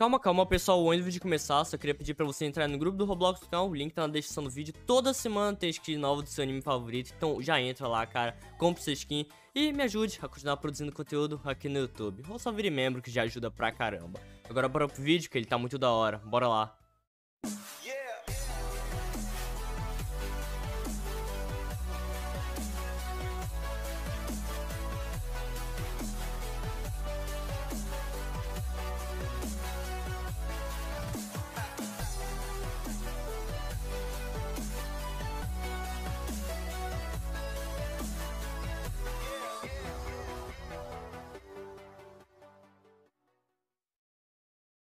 Calma, calma, pessoal, antes de começar, só queria pedir pra você entrar no grupo do Roblox do canal, o link tá na descrição do vídeo. Toda semana tem skin nova do seu anime favorito, então já entra lá, cara, compre sua skin e me ajude a continuar produzindo conteúdo aqui no YouTube. Ou só vire membro, que já ajuda pra caramba. Agora bora pro vídeo, que ele tá muito da hora, bora lá.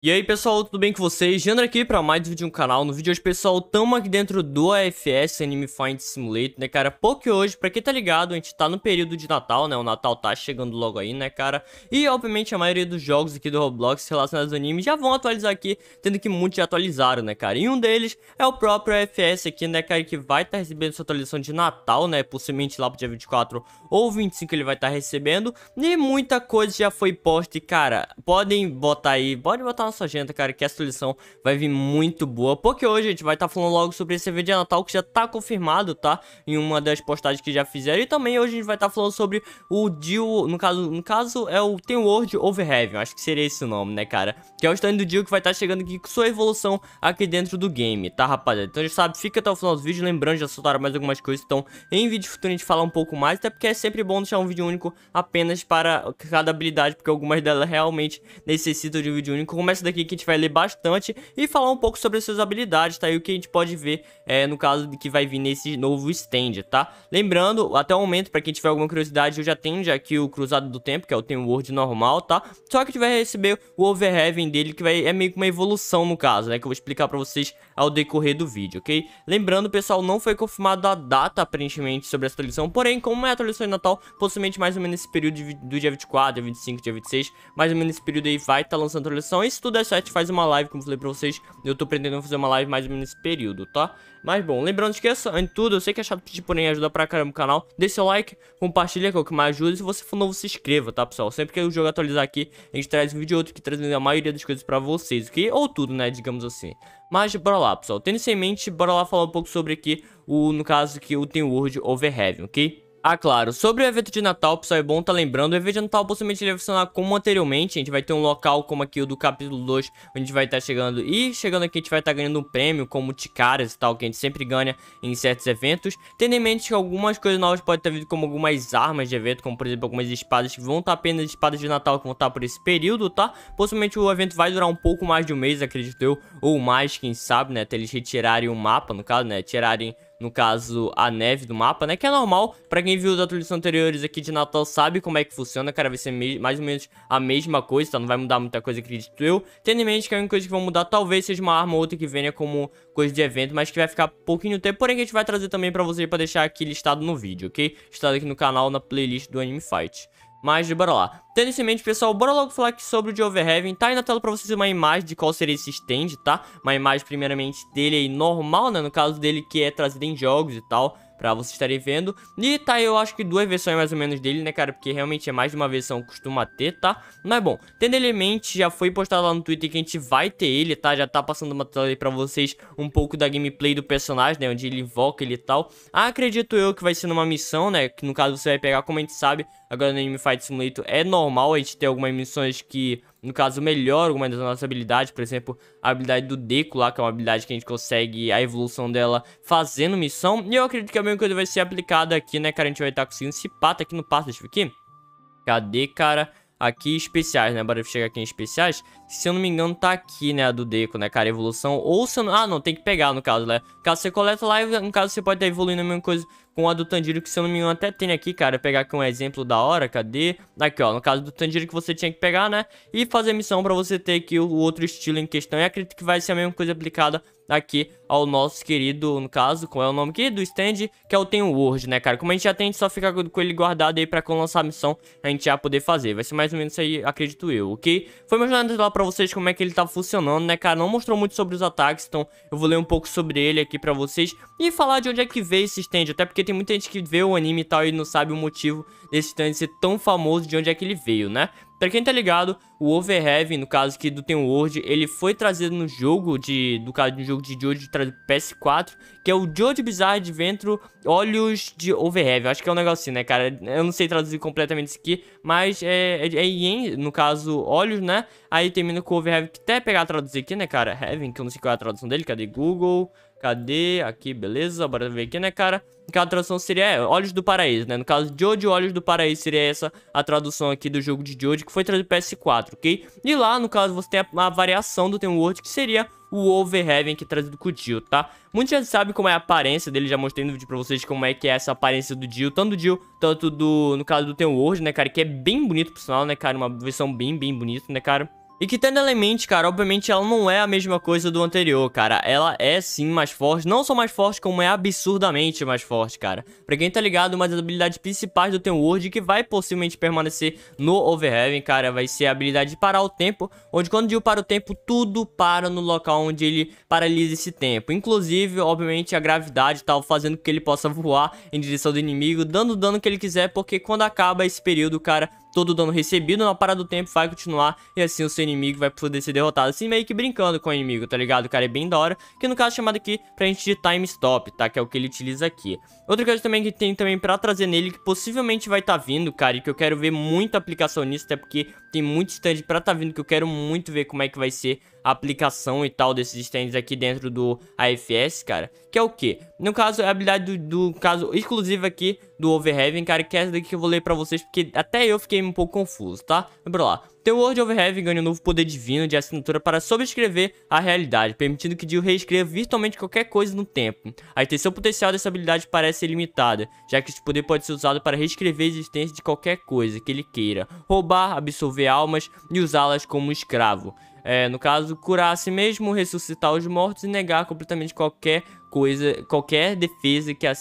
E aí pessoal, tudo bem com vocês? Jandra aqui para mais um vídeo no canal. No vídeo de hoje, pessoal, tamo aqui dentro do AFS Anime Find Simulator, né cara? Porque hoje, pra quem tá ligado, a gente tá no período de Natal, né? O Natal tá chegando logo aí, né cara? E obviamente a maioria dos jogos aqui do Roblox relacionados ao anime já vão atualizar aqui, tendo que muitos já atualizaram, né cara? E um deles é o próprio AFS aqui, né cara? Que vai estar tá recebendo sua atualização de Natal, né? Possivelmente lá pro dia 24 ou 25 ele vai estar tá recebendo. E muita coisa já foi posta e cara, podem botar aí, pode botar nossa agenda, cara, que essa lição vai vir muito boa. Porque hoje a gente vai estar tá falando logo sobre esse evento de Natal que já tá confirmado, tá? Em uma das postagens que já fizeram. E também hoje a gente vai estar tá falando sobre o Dio, no caso, no caso é o Tem World Over acho que seria esse o nome, né, cara? Que é o stand do Dio que vai estar tá chegando aqui com sua evolução aqui dentro do game, tá, rapaziada? Então já sabe, fica até o final do vídeo, lembrando, já soltaram mais algumas coisas, então em vídeo futuro a gente fala um pouco mais, até porque é sempre bom deixar um vídeo único apenas para cada habilidade, porque algumas delas realmente necessitam de um vídeo único. Começa essa daqui que a gente vai ler bastante e falar um pouco sobre as suas habilidades, tá? E o que a gente pode ver é, no caso de que vai vir nesse novo stand, tá? Lembrando, até o momento, pra quem tiver alguma curiosidade, eu já tenho já aqui o Cruzado do Tempo, que é o Tem World normal, tá? Só que a gente vai receber o Overheaven dele, que vai, é meio que uma evolução no caso, né? Que eu vou explicar pra vocês ao decorrer do vídeo, ok? Lembrando, pessoal, não foi confirmada a data, aparentemente, sobre essa atualização, porém, como é a atualização de Natal, possivelmente mais ou menos nesse período de, do dia 24, dia 25, dia 26, mais ou menos nesse período aí vai estar tá lançando a atualização, isso tudo der certo, faz uma live, como falei pra vocês. Eu tô pretendendo fazer uma live mais ou menos nesse período, tá? Mas bom, lembrando, esqueça, antes de tudo, eu sei que é chato pedir, porém ajuda pra caramba o canal. Deixe seu like, compartilha, que é o que mais ajuda. E se você for novo, se inscreva, tá, pessoal? Sempre que o jogo atualizar aqui, a gente traz um vídeo ou outro que traz a maioria das coisas pra vocês, ok? Ou tudo, né, digamos assim. Mas bora lá, pessoal. Tendo isso em mente, bora lá falar um pouco sobre aqui, o, no caso que o Tem World Over Heaven, ok? Ah, claro. Sobre o evento de Natal, pessoal, é bom tá lembrando. O evento de Natal possivelmente vai funcionar como anteriormente. A gente vai ter um local como aqui o do capítulo 2, onde a gente vai estar tá chegando. E chegando aqui a gente vai estar tá ganhando um prêmio, como ticaras e tal, que a gente sempre ganha em certos eventos. Tendo em mente que algumas coisas novas podem ter vindo como algumas armas de evento, como por exemplo algumas espadas que vão estar tá apenas espadas de Natal que vão estar tá por esse período, tá? Possivelmente o evento vai durar um pouco mais de um mês, acredito eu, ou mais, quem sabe, né? Até eles retirarem o mapa, no caso, né? Tirarem no caso, a neve do mapa, né? Que é normal, pra quem viu os atualizações anteriores aqui de Natal sabe como é que funciona, cara, vai ser mais ou menos a mesma coisa, tá? Não vai mudar muita coisa, acredito eu. Tendo em mente que a única coisa que vai mudar talvez seja uma arma ou outra que venha como coisa de evento, mas que vai ficar pouquinho tempo, porém que a gente vai trazer também pra você, pra deixar aqui listado no vídeo, ok? Listado aqui no canal, na playlist do Anime Fight. Mas bora lá. Tendo isso em mente, pessoal, bora logo falar aqui sobre o de Overheaven. Tá aí na tela pra vocês uma imagem de qual seria esse stand, tá? Uma imagem, primeiramente, dele aí normal, né? No caso dele que é trazido em jogos e tal pra vocês estarem vendo. E tá, eu acho que duas versões mais ou menos dele, né, cara? Porque realmente é mais de uma versão que costuma ter, tá? Mas bom, tendo ele em mente, já foi postado lá no Twitter que a gente vai ter ele, tá? Já tá passando uma tela aí pra vocês um pouco da gameplay do personagem, né? Onde ele invoca ele e tal. acredito eu que vai ser numa missão, né? Que no caso você vai pegar, como a gente sabe, agora no Anime Fight Simulator é normal a gente ter algumas missões que no caso, melhora alguma das nossas habilidades, por exemplo, a habilidade do Deco lá, que é uma habilidade que a gente consegue a evolução dela fazendo missão, e eu acredito que a mesma coisa vai ser aplicada aqui, né, cara, a gente vai estar tá conseguindo esse pata tá aqui no pasta, aqui, cadê, cara aqui especiais, né? Bora chegar aqui em especiais. Se eu não me engano, tá aqui, né? A do Deco, né, cara? Evolução. Ou se eu não... Ah, não, tem que pegar, no caso, né? Caso você coleta lá, no caso, você pode estar evoluindo a mesma coisa com a do Tanjiro, que se eu não me engano, até tem aqui, cara. Pegar aqui um exemplo da hora, cadê? Aqui, ó. No caso do Tanjiro que você tinha que pegar, né? E fazer missão pra você ter aqui o outro estilo em questão. E acredito que vai ser a mesma coisa aplicada aqui ao nosso querido, no caso, qual é o nome aqui do stand, que é o Tem Word, né, cara? Como a gente já tem, a gente só fica com ele guardado aí pra quando lançar a missão, a gente já poder fazer. Vai ser mais ou menos isso aí, acredito eu, ok? Foi mostrando lá pra vocês como é que ele tá funcionando, né, cara? Não mostrou muito sobre os ataques, então eu vou ler um pouco sobre ele aqui pra vocês e falar de onde é que veio esse stand, até porque tem muita gente que vê o anime e tal e não sabe o motivo desse stand ser tão famoso, de onde é que ele veio, né? Pra quem tá ligado, o Overheaven, no caso aqui do Ten World, ele foi trazido no jogo de, no caso de um jogo de Jojo de PS4, que é o Jojo Bizarre Adventure Olhos de Overheaven. Acho que é um negocinho, assim, né, cara? Eu não sei traduzir completamente isso aqui, mas é, é, é no caso, olhos, né? Aí termina com o Overheaven, que até é pegar a traduzir aqui, né, cara? Heaven, que eu não sei qual é a tradução dele, cadê Google? Cadê? Aqui, beleza. Bora ver aqui, né, cara? Que a tradução seria é, Olhos do Paraíso, né? No caso, Jojo Olhos do Paraíso seria essa a tradução aqui do jogo de Jojo, que foi trazido para PS4, ok? E lá, no caso, você tem a, a variação do Tem World, que seria o Overheaven que é trazido com o Jill, tá? Muitos já sabem como é a aparência dele, já mostrei no vídeo pra vocês como é que é essa aparência do Jill, tanto do Jill, tanto do, no caso do Tem World, né, cara? Que é bem bonito, por sinal, né, cara? Uma versão bem, bem bonita, né, cara? E que tendo Element, cara, obviamente ela não é a mesma coisa do anterior, cara. Ela é sim mais forte, não só mais forte, como é absurdamente mais forte, cara. Pra quem tá ligado, uma das habilidades principais do Ten que vai possivelmente permanecer no Overheaven, cara, vai ser a habilidade de parar o tempo, onde quando Jill para o tempo, tudo para no local onde ele paralisa esse tempo. Inclusive, obviamente, a gravidade tal, tá fazendo com que ele possa voar em direção do inimigo, dando o dano que ele quiser, porque quando acaba esse período, cara, todo o dano recebido na parada do tempo vai continuar e assim o seu inimigo vai poder ser derrotado, assim meio que brincando com o inimigo, tá ligado? Cara, é bem da hora, que no caso é chamado aqui pra gente de time stop, tá? Que é o que ele utiliza aqui. Outra coisa também que tem também pra trazer nele, que possivelmente vai estar tá vindo, cara, e que eu quero ver muita aplicação nisso, até porque tem muito stand pra tá vindo, que eu quero muito ver como é que vai ser aplicação e tal desses stands aqui dentro do AFS, cara. Que é o que? No caso, é a habilidade do, do, caso exclusivo aqui do Overheaven, cara, que é essa daqui que eu vou ler pra vocês, porque até eu fiquei um pouco confuso, tá? Bora lá. The World Overheaven ganha um novo poder divino de assinatura para sobrescrever a realidade, permitindo que Jill reescreva virtualmente qualquer coisa no tempo. A extensão potencial dessa habilidade parece ilimitada, já que este poder pode ser usado para reescrever a existência de qualquer coisa que ele queira, roubar, absorver almas e usá-las como escravo. É, no caso, curar a si mesmo, ressuscitar os mortos e negar completamente qualquer coisa, qualquer defesa que, a,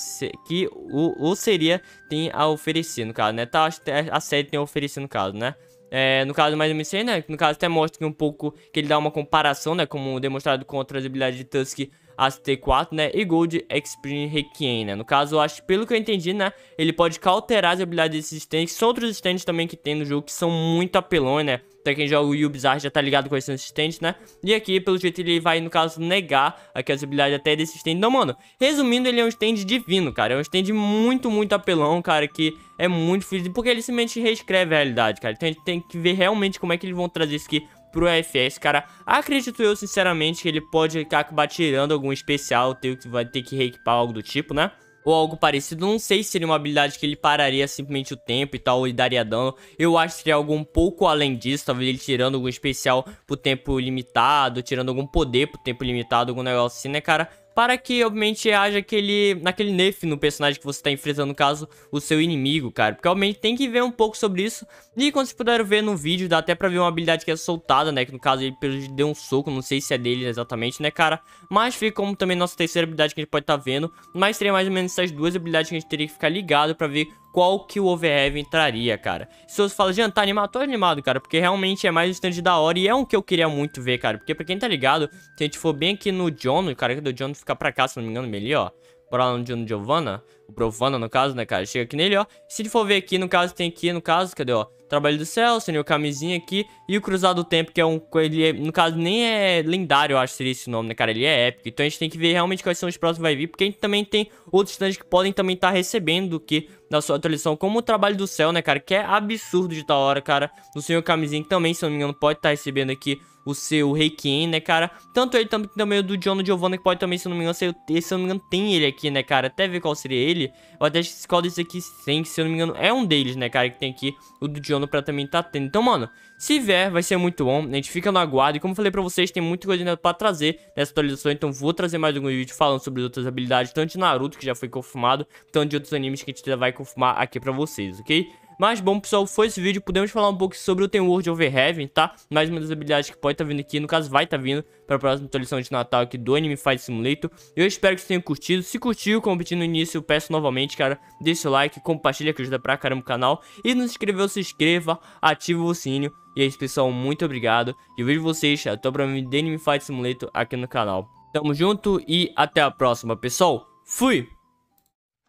que o, o seria tem a oferecer, no caso, né? Tá, a série tem a oferecer, no caso, né? É, no caso mais uma MC, né? No caso até mostra que um pouco que ele dá uma comparação, né? Como demonstrado com outras habilidades de Tusk ACT4, né? E Gold Extreme Requiem, né? No caso, eu acho, pelo que eu entendi, né? Ele pode cauterar as habilidades desses stands. São outros stands também que tem no jogo que são muito apelões, né? Pra quem joga o Ubisoft já tá ligado com esse assistente, né? E aqui, pelo jeito, ele vai, no caso, negar aqui as habilidades até desse stand. Então, mano, resumindo, ele é um stand divino, cara. É um stand muito, muito apelão, cara, que é muito difícil. Porque ele simplesmente reescreve a realidade, cara. Então a gente tem que ver realmente como é que eles vão trazer isso aqui pro FS, cara. Acredito eu, sinceramente, que ele pode acabar tirando algum especial, ter, vai ter que reequipar algo do tipo, né? ou algo parecido. Não sei se seria uma habilidade que ele pararia simplesmente o tempo e tal, e daria dano. Eu acho que seria algo um pouco além disso, talvez ele tirando algum especial pro tempo limitado, tirando algum poder pro tempo limitado, algum negócio assim, né, cara? para que, obviamente, haja aquele, aquele nerf no personagem que você está enfrentando, no caso, o seu inimigo, cara. Porque, obviamente, tem que ver um pouco sobre isso. E, quando vocês puderam ver no vídeo, dá até pra ver uma habilidade que é soltada, né? Que, no caso, ele deu um soco, não sei se é dele exatamente, né, cara? Mas fica como também nossa terceira habilidade que a gente pode estar tá vendo. Mas seria mais ou menos essas duas habilidades que a gente teria que ficar ligado pra ver qual que o Overheaven traria, cara. Se você fala, Jean, tá animado? Tô animado, cara, porque realmente é mais um stand da hora e é um que eu queria muito ver, cara. Porque pra quem tá ligado, se a gente for bem aqui no John, cara, que do John fica pra cá, se não me engano, ali, ó. Bora lá no John Giovanna, o Provana, no caso, né, cara? Chega aqui nele, ó. Se ele for ver aqui, no caso, tem aqui, no caso, cadê, ó? Trabalho do Céu, né, Senhor Camisinha aqui. E o Cruzado do Tempo, que é um... Ele é, no caso, nem é lendário, eu acho, seria esse nome, né, cara? Ele é épico. Então a gente tem que ver realmente quais são os próximos que vai vir. Porque a gente também tem outros tanques que podem também estar tá recebendo que na sua atualização. Como o Trabalho do Céu, né, cara? Que é absurdo de tal hora, cara. O Senhor Camisinha, que também, se eu não me engano, pode estar tá recebendo aqui o seu Reiki, né, cara? Tanto ele também, também o do John Giovanna, que pode também, se eu não me engano, se eu, se eu não me engano, tem ele aqui, né, cara? Até ver qual seria ele. Eu até acho que qual desse aqui tem, que se eu não me engano, é um deles, né, cara? Que tem aqui o do John ano pra também tá tendo. Então, mano, se vier, vai ser muito bom. A gente fica no aguardo. E como eu falei pra vocês, tem muita coisa ainda pra trazer nessa atualização. Então, vou trazer mais algum vídeo falando sobre outras habilidades, tanto de Naruto, que já foi confirmado, tanto de outros animes que a gente já vai confirmar aqui pra vocês, ok? Mas bom, pessoal, foi esse vídeo. Podemos falar um pouco sobre o Tem World Overheaven tá? Mais uma das habilidades que pode estar tá vindo aqui. No caso, vai estar tá vindo para a próxima atualização de Natal aqui do Anime Fight Simulator. Eu espero que vocês tenham curtido. Se curtiu, como pedi no início, eu peço novamente, cara, deixa o like, compartilha que ajuda pra caramba o canal. E não se inscreveu, se inscreva, ativa o sininho. E é isso, pessoal. Muito obrigado. E eu vejo vocês até o próximo The Anime Fight Simulator aqui no canal. Tamo junto e até a próxima, pessoal. Fui!